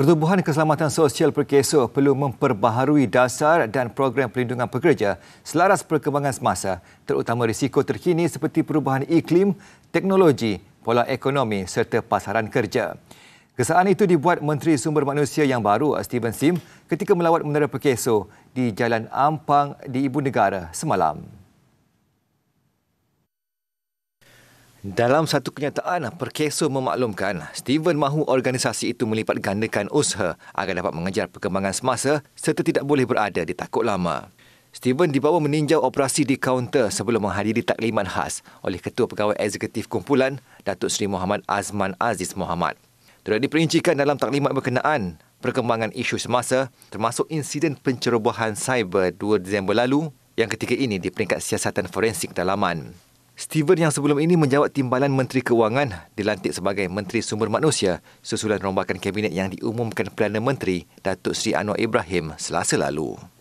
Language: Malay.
Pertubuhan Keselamatan Sosial Perkeso perlu memperbaharui dasar dan program perlindungan pekerja selaras perkembangan semasa, terutama risiko terkini seperti perubahan iklim, teknologi, pola ekonomi serta pasaran kerja. Kesaan itu dibuat Menteri Sumber Manusia yang baru, Steven Sim, ketika melawat menara Perkeso di Jalan Ampang di Ibu Negara semalam. Dalam satu kenyataan, Perkeso memaklumkan Steven mahu organisasi itu melipat gandakan usaha agar dapat mengejar perkembangan semasa serta tidak boleh berada di takut lama. Steven dibawa meninjau operasi di kaunter sebelum menghadiri taklimat khas oleh Ketua Pegawai Eksekutif Kumpulan, Datuk Seri Muhammad Azman Aziz Muhammad. Sudah diperincikan dalam taklimat berkenaan perkembangan isu semasa termasuk insiden pencerobohan cyber 2 Disember lalu yang ketika ini di peringkat siasatan forensik dalaman. Steven yang sebelum ini menjawat timbalan Menteri Keuangan dilantik sebagai Menteri Sumber Manusia susulan rombakan kabinet yang diumumkan Perdana Menteri Datuk Sri Anwar Ibrahim selasa lalu.